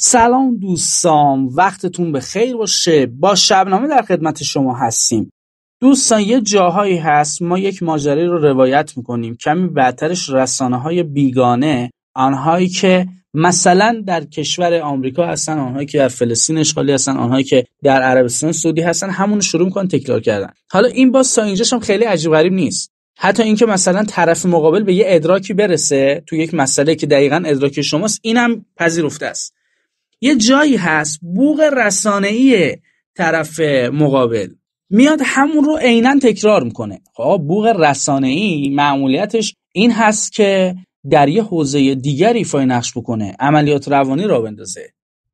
سلام دوستان وقتتون به خیر باشه با شبنامه در خدمت شما هستیم دوستان یه جاهایی هست ما یک ماجره رو روایت میکنیم کمی بدترش رسانه های بیگانه آنهایی که مثلا در کشور آمریکا هستن آنهایی که در فلسطین اشغالی هستن آنهایی که در عربستان سعودی هستن همون شروع میکنن تکرار کردن حالا این با اینجاش هم خیلی عجیب غریب نیست حتی اینکه مثلا طرف مقابل به یه ادراکی برسه تو یک مسئله که دقیقا ادراک شماست اینم پذیرفته است یه جایی هست بوغ ای طرف مقابل میاد همون رو عینا تکرار میکنه خب بوغ ای معمولیتش این هست که در یه حوزه دیگری فای نقش بکنه عملیات روانی را بندازه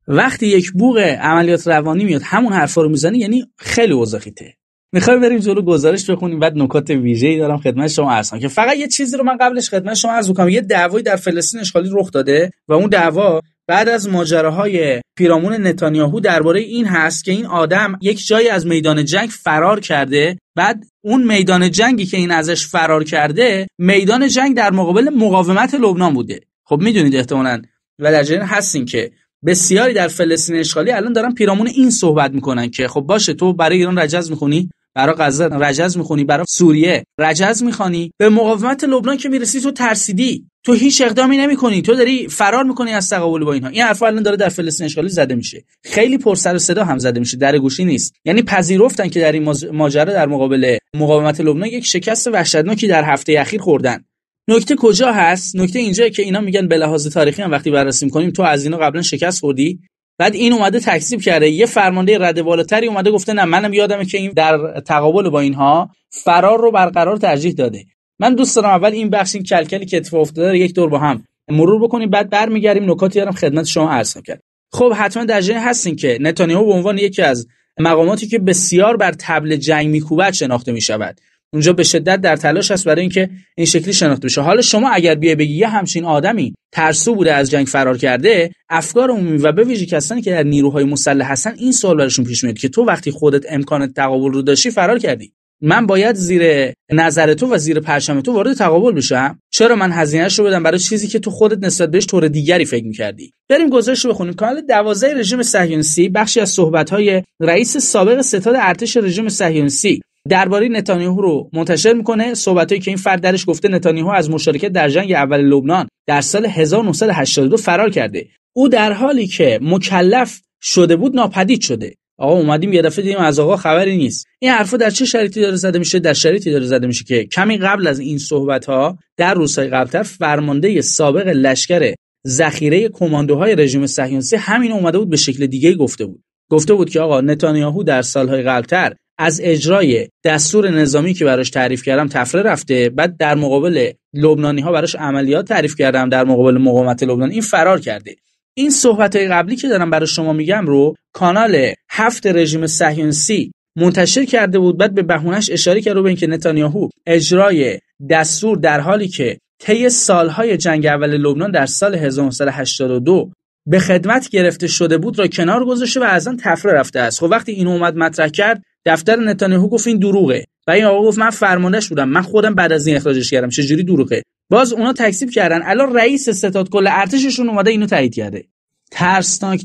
وقتی یک بوغ عملیات روانی میاد همون حرفا رو میزنه یعنی خیلی وزخیته میخوایم بریم جلو گزارش بخونیم بعد نکات ویژه‌ای دارم خدمت شما عرض که فقط یه چیزی رو من قبلش خدمت شما عرض کنم یه دعوایی در فلسطین اشغالی رخ داده و اون دعوا بعد از ماجراهای پیرامون نتانیاهو درباره این هست که این آدم یک جایی از میدان جنگ فرار کرده بعد اون میدان جنگی که این ازش فرار کرده میدان جنگ در مقابل مقاومت لبنان بوده خب میدونید احتمالا و در جریان هستین که بسیاری در فلسطین اشغالی الان دارن پیرامون این صحبت میکنن که خب باشه تو برای ایران رجز میخونی برای غزه رجز میخونی برای سوریه رجز میخوانی به مقاومت لبنان که میرسی تو ترسیدی تو هیچ اقدامی نمیکنی تو داری فرار میکنی از تقابل با اینها این حرف الان داره در فلسطین اشغالی زده میشه خیلی پر سر و صدا هم زده میشه در گوشی نیست یعنی پذیرفتن که در این ماجرا در مقابل مقاومت لبنان یک شکست وحشتناکی در هفته اخیر خوردن نکته کجا هست نکته اینجا که اینا میگن به لحاظ تاریخی هم وقتی بررسی میکنیم تو از اینا قبلا شکست خوردی بعد این اومده تکذیب کرده یه فرمانده رده بالاتری اومده گفته نه منم یادمه که این در تقابل با اینها فرار رو برقرار ترجیح داده من دوست دارم اول این بخش این کلکلی که اتفاق افتاده رو یک دور با هم مرور بکنیم بعد برمیگردیم نکاتی دارم خدمت شما عرض کرد خب حتما در جای هستین که نتانیاهو به عنوان یکی از مقاماتی که بسیار بر تبل جنگ میکوبد شناخته می شود اونجا به شدت در تلاش است برای اینکه این شکلی شناخته بشه حالا شما اگر بیای بگی یه همچین آدمی ترسو بوده از جنگ فرار کرده افکار عمومی و به ویژه کسانی که در نیروهای مسلح هستن این سوال برشون پیش میاد که تو وقتی خودت امکان تقابل رو داشتی فرار کردی من باید زیر نظر تو و زیر پرچم تو وارد تقابل بشم چرا من هزینهش رو بدم برای چیزی که تو خودت نسبت بهش طور دیگری فکر میکردی بریم گزارش رو بخونیم کانال 12 رژیم صهیونیستی بخشی از های رئیس سابق ستاد ارتش رژیم صهیونیستی درباره نتانیاهو رو منتشر میکنه صحبتهایی که این فرد درش گفته نتانیاهو از مشارکت در جنگ اول لبنان در سال 1982 فرار کرده او در حالی که مکلف شده بود ناپدید شده آقا اومدیم یه دفعه دیدیم از آقا خبری نیست این حرفا در چه شرایطی داره زده میشه در شرایطی داره زده میشه که کمی قبل از این صحبت ها در روزهای قبلتر فرمانده سابق لشکر ذخیره کماندوهای رژیم صهیونیستی همین اومده بود به شکل دیگه گفته بود گفته بود که آقا نتانیاهو در سالهای قبلتر از اجرای دستور نظامی که براش تعریف کردم تفره رفته بعد در مقابل لبنانی ها براش عملیات تعریف کردم در مقابل مقاومت لبنان این فرار کرده این صحبت های قبلی که دارم برای شما میگم رو کانال هفت رژیم سهیونسی منتشر کرده بود بعد به بهونش اشاره کرد به اینکه نتانیاهو اجرای دستور در حالی که طی سالهای جنگ اول لبنان در سال 1982 به خدمت گرفته شده بود را کنار گذاشته و از آن تفره رفته است خب وقتی این اومد مطرح کرد دفتر نتانیاهو گفت این دروغه و این آقا گفت من فرمانش بودم من خودم بعد از این اخراجش کردم چه جوری دروغه باز اونا تکسیب کردن الان رئیس ستاد کل ارتششون اومده اینو تایید کرده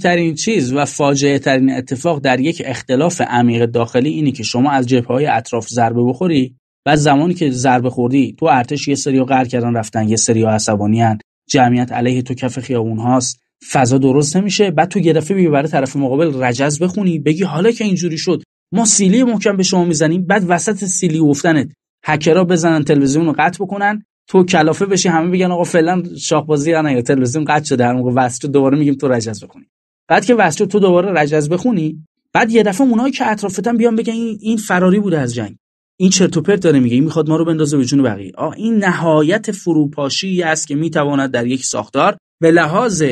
ترین چیز و فاجعه ترین اتفاق در یک اختلاف عمیق داخلی اینی که شما از جبهه های اطراف ضربه بخوری و زمانی که ضربه خوردی تو ارتش یه سری قهر کردن رفتن یه سری عصبانی هن. جمعیت علیه تو کف خیابون هاست فضا درست نمیشه بعد تو گرفه برای طرف مقابل رجز بخونی بگی حالا که اینجوری شد ما سیلی محکم به شما میزنیم بعد وسط سیلی گفتنت هکرها بزنن تلویزیون رو قطع بکنن تو کلافه بشی همه بگن آقا فعلا شاه بازی نه تلویزیون قطع شده هر موقع وسط دوباره میگیم تو رجز بخونی بعد که وسط تو دوباره رجز بخونی بعد یه دفعه اونایی که اطرافتن بیان بگن این فراری بوده از جنگ این چرت و پرت داره میگه این میخواد ما رو بندازه به جون بقیه این نهایت فروپاشی است که میتواند در یک ساختار به لحاظ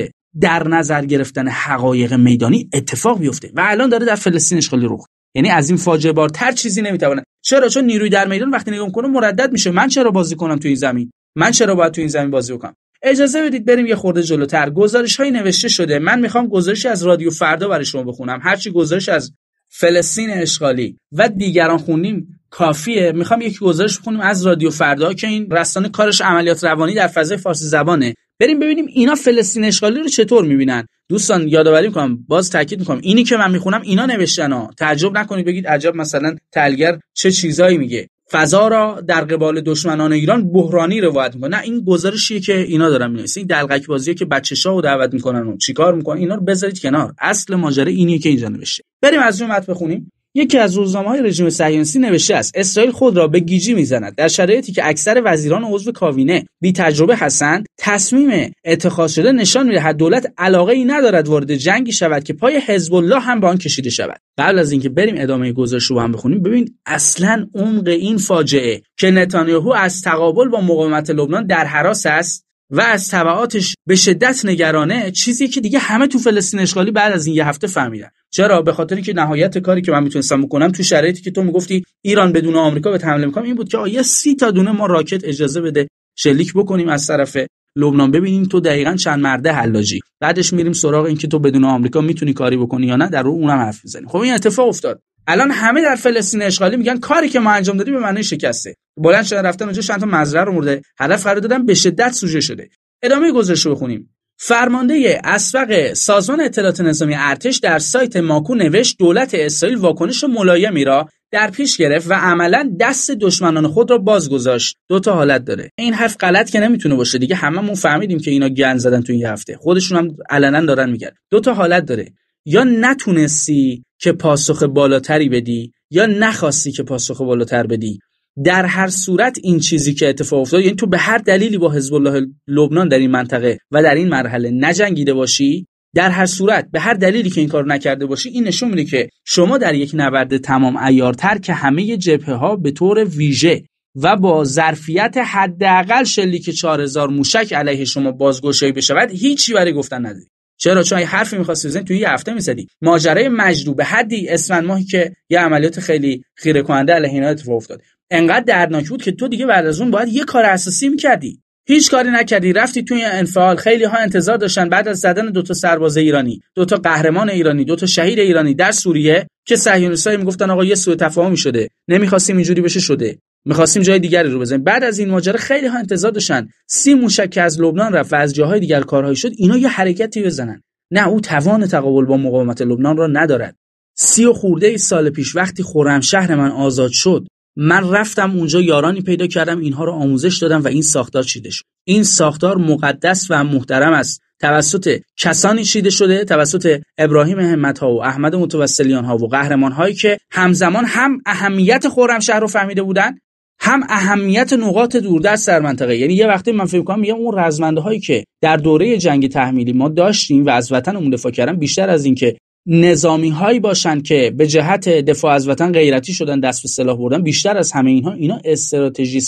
در نظر گرفتن حقایق میدانی اتفاق بیفته و الان داره در فلسطین اشغالی رخ یعنی از این فاجعه تر چیزی نمیتونه چرا چون نیروی در میدان وقتی نگاه کنه مردد میشه من چرا بازی کنم تو این زمین من چرا باید تو این زمین بازی کنم اجازه بدید بریم یه خورده جلوتر گزارش های نوشته شده من میخوام گزارش از رادیو فردا برای شما بخونم هرچی گزارش از فلسطین اشغالی و دیگران خونیم کافیه میخوام یک گزارش بخونیم از رادیو فردا که این رسانه کارش عملیات روانی در فضای فارسی زبانه بریم ببینیم اینا فلسطین اشغالی رو چطور میبینن دوستان یادآوری میکنم باز تاکید میکنم اینی که من میخونم اینا نوشتن ها تعجب نکنید بگید عجب مثلا تلگر چه چیزایی میگه فضا را در قبال دشمنان ایران بحرانی روایت میکنه نه این گزارشیه که اینا دارن مینویسن این دلقک بازیه که شاه رو دعوت میکنن و چیکار میکنن اینا رو بذارید کنار اصل ماجرا اینی که اینجا نوشته بریم از اون بخونیم یکی از روزنامه های رژیم صهیونیستی نوشته است اسرائیل خود را به گیجی میزند در شرایطی که اکثر وزیران عضو کابینه بی تجربه هستند تصمیم اتخاذ شده نشان میدهد دولت علاقه ای ندارد وارد جنگی شود که پای حزب الله هم به آن کشیده شود قبل از اینکه بریم ادامه گزارش رو هم بخونیم ببین اصلا عمق این فاجعه که نتانیاهو از تقابل با مقاومت لبنان در حراس است و از تبعاتش به شدت نگرانه چیزی که دیگه همه تو فلسطین اشغالی بعد از این یه هفته فهمیدن چرا به خاطر اینکه نهایت کاری که من میتونستم بکنم تو شرایطی که تو میگفتی ایران بدون آمریکا به حمله میکنم این بود که آیا سی تا دونه ما راکت اجازه بده شلیک بکنیم از طرف لبنان ببینیم تو دقیقا چند مرده حلاجی بعدش میریم سراغ اینکه تو بدون آمریکا میتونی کاری بکنی یا نه در رو اونم حرف میزنیم خب این اتفاق افتاد الان همه در فلسطین اشغالی میگن کاری که ما انجام دادیم به معنی شکسته بلند شدن رفتن اونجا چند تا مزرعه رو مورد هدف قرار دادن به شدت سوژه شده ادامه گزارش رو بخونیم فرمانده اسبق سازمان اطلاعات نظامی ارتش در سایت ماکو نوشت دولت اسرائیل واکنش ملایمی را در پیش گرفت و عملا دست دشمنان خود را باز گذاشت دو تا حالت داره این حرف غلط که نمیتونه باشه دیگه هممون فهمیدیم که اینا گند زدن تو این هفته خودشون هم علنا دارن میگن دو تا حالت داره یا نتونستی که پاسخ بالاتری بدی یا نخواستی که پاسخ بالاتر بدی در هر صورت این چیزی که اتفاق افتاد یعنی تو به هر دلیلی با حزب الله لبنان در این منطقه و در این مرحله نجنگیده باشی در هر صورت به هر دلیلی که این کار نکرده باشی این نشون میده که شما در یک نبرد تمام ایارتر که همه جبهه ها به طور ویژه و با ظرفیت حداقل شلیک 4000 موشک علیه شما بازگشایی بشود هیچی برای گفتن نداری چرا چون حرفی میخواستی بزنی توی یه هفته میزدی ماجرای مجدو به حدی اسفند ماهی که یه عملیات خیلی خیره کننده علیه اتفاق افتاد انقدر دردناک بود که تو دیگه بعد از اون باید یه کار اساسی میکردی هیچ کاری نکردی رفتی توی انفعال خیلی ها انتظار داشتن بعد از زدن دو تا سرباز ایرانی دو تا قهرمان ایرانی دو تا شهید ایرانی در سوریه که صهیونیست‌ها میگفتن آقا یه سوء تفاهمی شده نمیخواستیم اینجوری بشه شده میخواستیم جای دیگری رو بزنیم بعد از این ماجرا خیلی ها انتظار داشتن سی موشک که از لبنان رفت و از جاهای دیگر کارهایی شد اینا یه حرکتی بزنن نه او توان تقابل با مقاومت لبنان را ندارد سی و خورده ای سال پیش وقتی شهر من آزاد شد من رفتم اونجا یارانی پیدا کردم اینها رو آموزش دادم و این ساختار چیده شد این ساختار مقدس و محترم است توسط کسانی چیده شده توسط ابراهیم همت ها و احمد متوسلیان ها و قهرمان هایی که همزمان هم اهمیت شهر رو فهمیده بودن هم اهمیت نقاط دوردست در منطقه یعنی یه وقتی من فکر کنم میگم اون رزمنده هایی که در دوره جنگ تحمیلی ما داشتیم و از وطنمون دفاع کردن بیشتر از اینکه نظامی هایی باشن که به جهت دفاع از وطن غیرتی شدن دست به سلاح بردن بیشتر از همه اینها اینا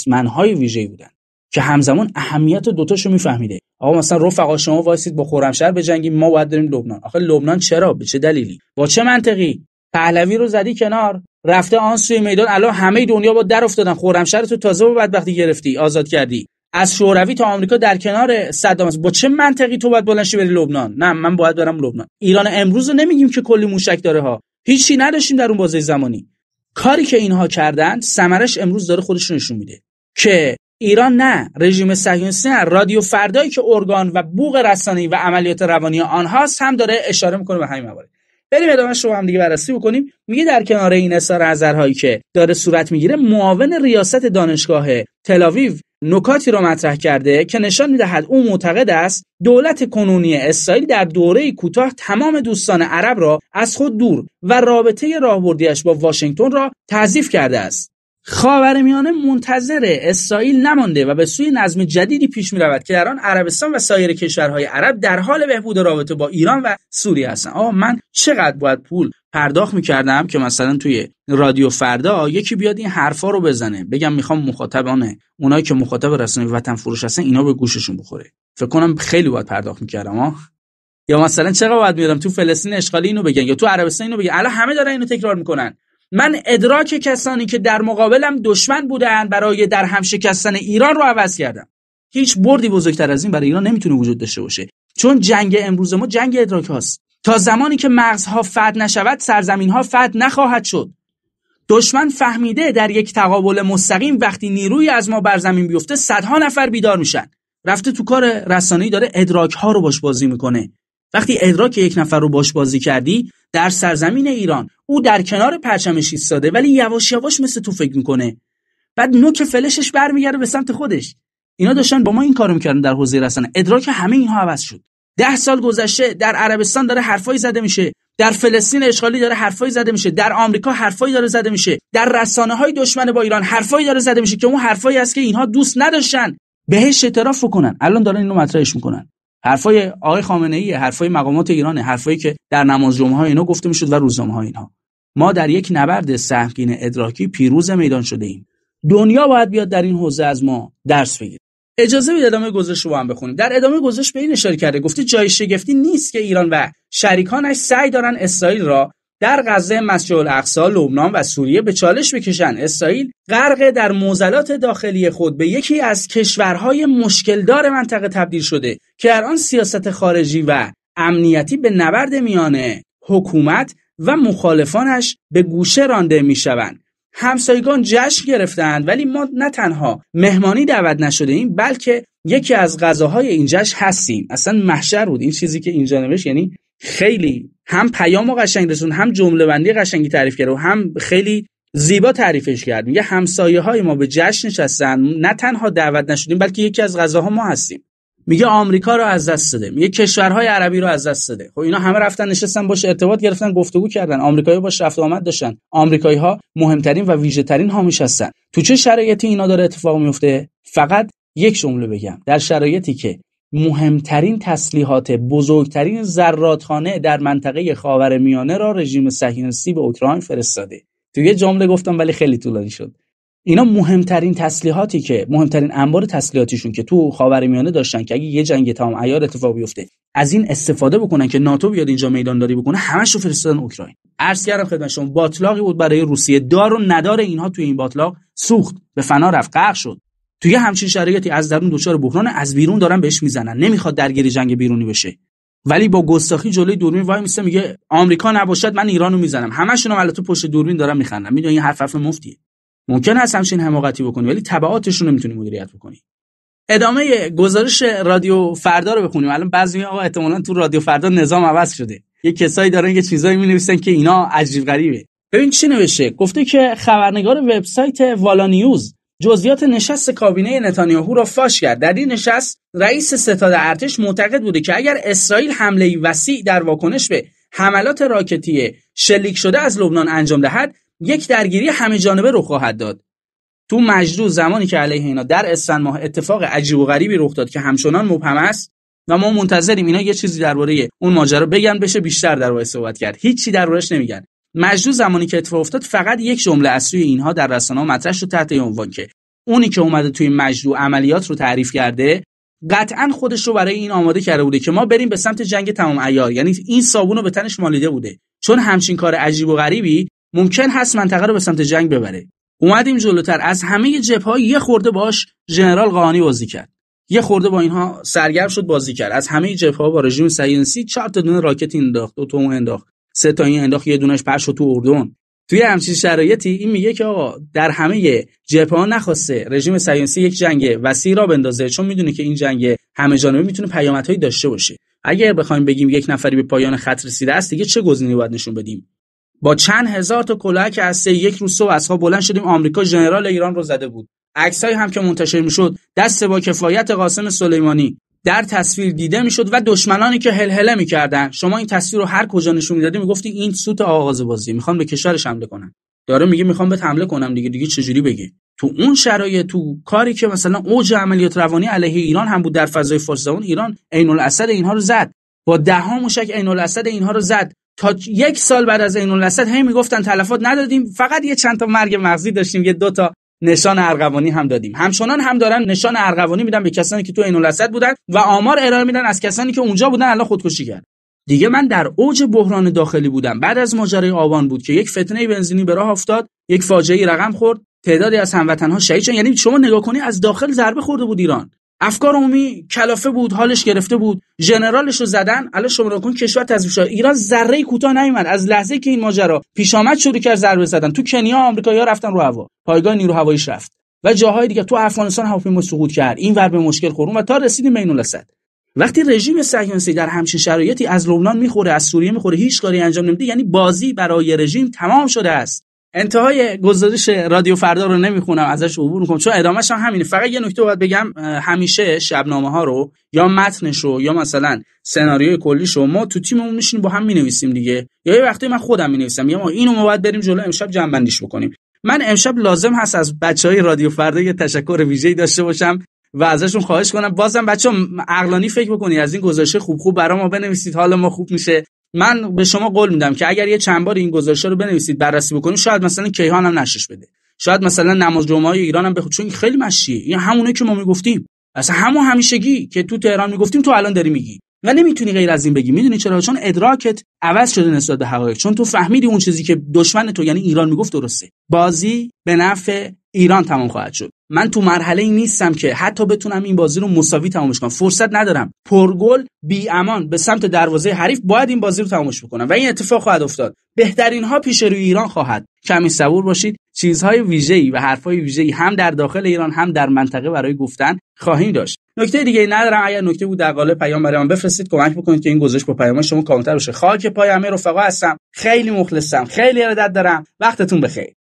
من های ویژه‌ای بودن که همزمان اهمیت دوتاشو میفهمیده آقا مثلا رفقا شما وایسید با خرمشهر بجنگیم ما باید داریم لبنان آخه لبنان چرا به چه دلیلی با چه منطقی پهلوی رو زدی کنار رفته آن سوی میدان الان همه دنیا با در افتادن خرمشهر تو تازه با بدبختی گرفتی آزاد کردی از شوروی تا آمریکا در کنار صدام است با چه منطقی تو باید بلنشی بری لبنان نه من باید برم لبنان ایران امروز رو نمیگیم که کلی موشک داره ها هیچی نداشتیم در اون بازه زمانی کاری که اینها کردند سمرش امروز داره خودش نشون میده که ایران نه رژیم صهیونیستی نه رادیو فردایی که ارگان و بوق رسانی و عملیات روانی آنهاست هم داره اشاره میکنه به همین موارد بریم ادامه رو هم دیگه بررسی بکنیم میگه در کنار این اثر نظرهایی که داره صورت میگیره معاون ریاست دانشگاه تلاویو نکاتی را مطرح کرده که نشان میدهد او معتقد است دولت کنونی اسرائیل در دوره کوتاه تمام دوستان عرب را از خود دور و رابطه راهبردیش با واشنگتن را تضیف کرده است میانه منتظر اسرائیل نمانده و به سوی نظم جدیدی پیش میرود که در آن عربستان و سایر کشورهای عرب در حال بهبود رابطه با ایران و سوریه هستند آه من چقدر باید پول پرداخت میکردم که مثلا توی رادیو فردا یکی بیاد این حرفا رو بزنه بگم میخوام مخاطبانه اونایی که مخاطب رسانه وطن فروش هستن اینا به گوششون بخوره فکر کنم خیلی باید پرداخت میکردم آه یا مثلا چقدر باید تو فلسطین اشغالی اینو بگن یا تو عربستان اینو بگن الان همه دارن اینو تکرار میکنن من ادراک کسانی که در مقابلم دشمن بودن برای در هم شکستن ایران رو عوض کردم هیچ بردی بزرگتر از این برای ایران نمیتونه وجود داشته باشه چون جنگ امروز ما جنگ ادراک هاست تا زمانی که مغزها فد نشود سرزمین ها فد نخواهد شد دشمن فهمیده در یک تقابل مستقیم وقتی نیروی از ما بر زمین بیفته صدها نفر بیدار میشن رفته تو کار رسانه‌ای داره ادراک ها رو باش بازی میکنه وقتی ادراک یک نفر رو باش بازی کردی در سرزمین ایران او در کنار پرچمش ایستاده ولی یواش یواش مثل تو فکر میکنه بعد نوک فلشش برمیگرده به سمت خودش اینا داشتن با ما این کارو میکردن در حوزه رسانه ادراک همه اینها عوض شد ده سال گذشته در عربستان داره حرفایی زده میشه در فلسطین اشغالی داره حرفایی زده میشه در آمریکا حرفایی داره زده میشه در رسانه های دشمن با ایران حرفایی داره زده میشه که اون حرفایی است که اینها دوست نداشتن بهش اعتراف کنن الان دارن اینو مطرحش میکنن حرفای آقای خامنه ای حرفای مقامات ایران حرفایی که در نماز جمعه ها گفته میشد و روزنامه ها اینها ما در یک نبرد سهمگین ادراکی پیروز میدان شده ایم دنیا باید بیاد در این حوزه از ما درس بگیره اجازه بدید ادامه گزارش رو هم بخونیم در ادامه گزارش به این اشاره کرده گفته جای شگفتی نیست که ایران و شریکانش سعی دارن اسرائیل را در غزه مسجد الاقصا لبنان و سوریه به چالش بکشن اسرائیل غرق در موزلات داخلی خود به یکی از کشورهای مشکلدار منطقه تبدیل شده که در آن سیاست خارجی و امنیتی به نبرد میانه حکومت و مخالفانش به گوشه رانده می شوند. همسایگان جشن گرفتند ولی ما نه تنها مهمانی دعوت نشده ایم بلکه یکی از غذاهای این جشن هستیم اصلا محشر بود این چیزی که اینجا نوشت یعنی خیلی هم پیام و قشنگ رسون هم جمله بندی قشنگی تعریف کرد و هم خیلی زیبا تعریفش کرد میگه همسایه های ما به جشن نشستن نه تنها دعوت نشدیم بلکه یکی از غذاها ما هستیم میگه آمریکا رو از دست داده میگه کشورهای عربی رو از دست داده خب اینا همه رفتن نشستن باش ارتباط گرفتن گفتگو کردن آمریکایی باش رفت آمد داشتن آمریکایی ها مهمترین و ویژه ترین حامیش هستن تو چه شرایطی اینا داره اتفاق میفته فقط یک جمله بگم در شرایطی که مهمترین تسلیحات بزرگترین زراتخانه در منطقه خاورمیانه میانه را رژیم صهیونیستی به اوکراین فرستاده تو یه جمله گفتم ولی خیلی طولانی شد اینا مهمترین تسلیحاتی که مهمترین انبار تسلیحاتیشون که تو خاورمیانه داشتن که اگه یه جنگ تمام عیار اتفاق بیفته از این استفاده بکنن که ناتو بیاد اینجا داری بکنه همش رو فرستادن اوکراین عرض کردم خدمت شما باطلاقی بود برای روسیه دار و ندار اینها توی این باطلاق سوخت به فنا رفت غرق شد توی همچین شرایطی از درون دچار بحران از بیرون دارن بهش میزنن نمیخواد درگیری جنگ بیرونی بشه ولی با گستاخی جلوی دوربین وای میسته میگه آمریکا نباشد من ایرانو میزنم همشون هم تو پشت دوربین دارن میخندن میدونی این حرف حرف مفتیه ممکن است همچین حماقتی بکنی ولی تبعاتش رو نمیتونی مدیریت بکنی ادامه گزارش رادیو فردا رو بخونیم الان بعضی آقا احتمالاً تو رادیو فردا نظام عوض شده یه کسایی دارن که چیزایی می‌نویسن که اینا عجیب غریبه ببین چی نوشته گفته که خبرنگار وبسایت والا نیوز جزئیات نشست کابینه نتانیاهو را فاش کرد در این نشست رئیس ستاد ارتش معتقد بوده که اگر اسرائیل حمله وسیع در واکنش به حملات راکتی شلیک شده از لبنان انجام دهد یک درگیری همه جانبه رو خواهد داد تو مجدو زمانی که علیه اینا در اسفند ماه اتفاق عجیب و غریبی رخ داد که همچنان مبهم است و ما منتظریم اینا یه چیزی درباره اون ماجرا بگن بشه بیشتر در صحبت کرد هیچی روش نمیگن مجدو زمانی که اتفاق افتاد فقط یک جمله از سوی اینها در رسانه‌ها مطرح شد تحت عنوان که اونی که اومده توی مجدو عملیات رو تعریف کرده قطعا خودش رو برای این آماده کرده بوده که ما بریم به سمت جنگ تمام ایار یعنی این صابون رو به تنش مالیده بوده چون همچین کار عجیب و غریبی ممکن هست منطقه رو به سمت جنگ ببره اومدیم جلوتر از همه جبهه یه خورده باش ژنرال قانی بازی کرد یه خورده با اینها سرگرم شد بازی کرد از همه ها با رژیم سیونسی چهار تا دونه راکت انداخت دو تو اون انداخت سه تا این انداخت یه دونش پرش تو اردن توی همچین شرایطی این میگه که آقا در همه جبهه ها نخواسته رژیم سیونسی یک جنگ وسیع را بندازه چون میدونه که این جنگ همه جانبه میتونه پیامدهایی داشته باشه اگر بخوایم بگیم یک نفری به پایان خط رسیده است دیگه چه گزینه‌ای باید نشون بدیم با چند هزار تا کلاهک از یک روز صبح از بلند شدیم آمریکا ژنرال ایران رو زده بود عکسایی هم که منتشر میشد دست با کفایت قاسم سلیمانی در تصویر دیده میشد و دشمنانی که هلهله میکردن شما این تصویر رو هر کجا نشون میدادی میگفتی این سوت آغاز بازی میخوان به کشورش حمله کنن داره میگه میخوام به حمله کنم دیگه دیگه چجوری بگی؟ تو اون شرایط تو کاری که مثلا اوج عملیات روانی علیه ایران هم بود در فضای فارس ایران عین الاسد اینها رو زد با دهها موشک عین الاسد اینها رو زد تا یک سال بعد از عین الاسد همین میگفتن تلفات ندادیم فقط یه چند تا مرگ مغزی داشتیم یه دو تا نشان ارغوانی هم دادیم همچنان هم دارن نشان ارغوانی میدن به کسانی که تو عین الاسد بودن و آمار ارائه میدن از کسانی که اونجا بودن الان خودکشی کرد دیگه من در اوج بحران داخلی بودم بعد از ماجرای آبان بود که یک فتنه بنزینی به راه افتاد یک فاجعه رقم خورد تعدادی از هموطنها شهید شدن یعنی شما نگاه کنی از داخل ضربه خورده بود ایران افکار عمومی کلافه بود حالش گرفته بود ژنرالش رو زدن الان شما کن کشور تضعیف شد ایران ذره کوتاه نیومد از لحظه که این ماجرا پیش آمد شروع کرد ضربه زدن تو کنیا آمریکایی‌ها رفتن رو هوا پایگاه نیرو هواییش رفت و جاهای دیگه تو افغانستان هواپیما سقوط کرد این ور به مشکل خورد و تا رسیدیم بین الاسد وقتی رژیم صهیونیستی در همچین شرایطی از لبنان میخوره از سوریه میخوره هیچ کاری انجام نمیده یعنی بازی برای رژیم تمام شده است انتهای گزارش رادیو فردا رو نمیخونم ازش عبور میکنم چون ادامهش هم همینه فقط یه نکته باید بگم همیشه شبنامه ها رو یا متنش رو یا مثلا سناریوی کلیش رو ما تو تیممون میشینیم با هم مینویسیم دیگه یا یه وقتی من خودم مینویسم یا اینو ما باید بریم جلو امشب جنبندیش بکنیم من امشب لازم هست از بچه های رادیو فردا یه تشکر ویژه‌ای داشته باشم و ازشون خواهش کنم بازم بچه عقلانی فکر کنی از این گزارش خوب خوب برای ما بنویسید حالا ما خوب میشه من به شما قول میدم که اگر یه چند بار این گزارش رو بنویسید بررسی بکنید شاید مثلا کیهان هم نشش بده شاید مثلا نماز جمعه های ایران هم به چون خیلی مشیه این همونه که ما میگفتیم اصلا همون همیشگی که تو تهران میگفتیم تو الان داری میگی و نمیتونی غیر از این بگی میدونی چرا چون ادراکت عوض شده نسبت به حقایق چون تو فهمیدی اون چیزی که دشمن تو یعنی ایران میگفت درسته بازی به نفع ایران تمام خواهد شد من تو مرحله ای نیستم که حتی بتونم این بازی رو مساوی تمامش کنم فرصت ندارم پرگل بی امان به سمت دروازه حریف باید این بازی رو تمامش بکنم و این اتفاق خواهد افتاد بهترین ها پیش روی ایران خواهد کمی صبور باشید چیزهای ویژه‌ای و حرفهای ویژه‌ای هم در داخل ایران هم در منطقه برای گفتن خواهیم داشت نکته دیگه ندارم اگر نکته بود در قالب پیام برای من بفرستید کمک بکنید که این گزارش با پیام شما کاملتر بشه خاک پای همه رفقا هستم خیلی مخلصم خیلی ارادت دارم وقتتون بخیر